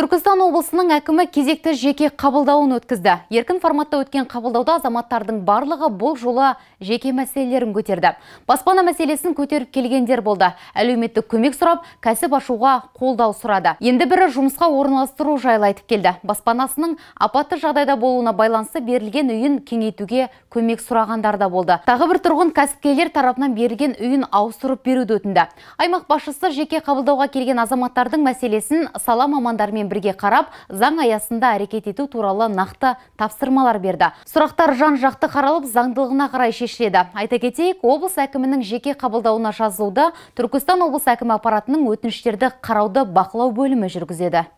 Түркістан облысының әкімі кезекті жеке қабылдауын өткізді. Еркін форматта өткен қабылдауда азаматтардың барлығы бұл жолы жеке мәселелерін көтерді. Баспана мәселесін көтеріп келгендер болды. Әлеуметтік көмек сұрап, кәсіп ашуға қолдау сұрады. Енді бірі жұмысқа орналастыру жайлы айтып келді. Баспанасының апатты жағдайда болуына байланысты берілген үйін кеңейтуге көмек сұрағандар да болды. Тағы бір тұрғын кәсіпкерлер тарапынан берілген үйін ауыстырып беруді өтінді. Аймақ басшысы жеке қабылдауға келген азаматтардың мәселесін сала мамандарымен бірге қарап, заң аясында әрекет ету туралы нақты тапсырмалар берді. Сұрақтар жан жақты қаралып, заңдылығына қарай шешіледі. Айта кетейік, облыс әкімінің жеке қабылдауына жазылуда Түркістан облыс әкімі аппаратының өтініштерді қарауды бақылау бөлімі жүргізеді.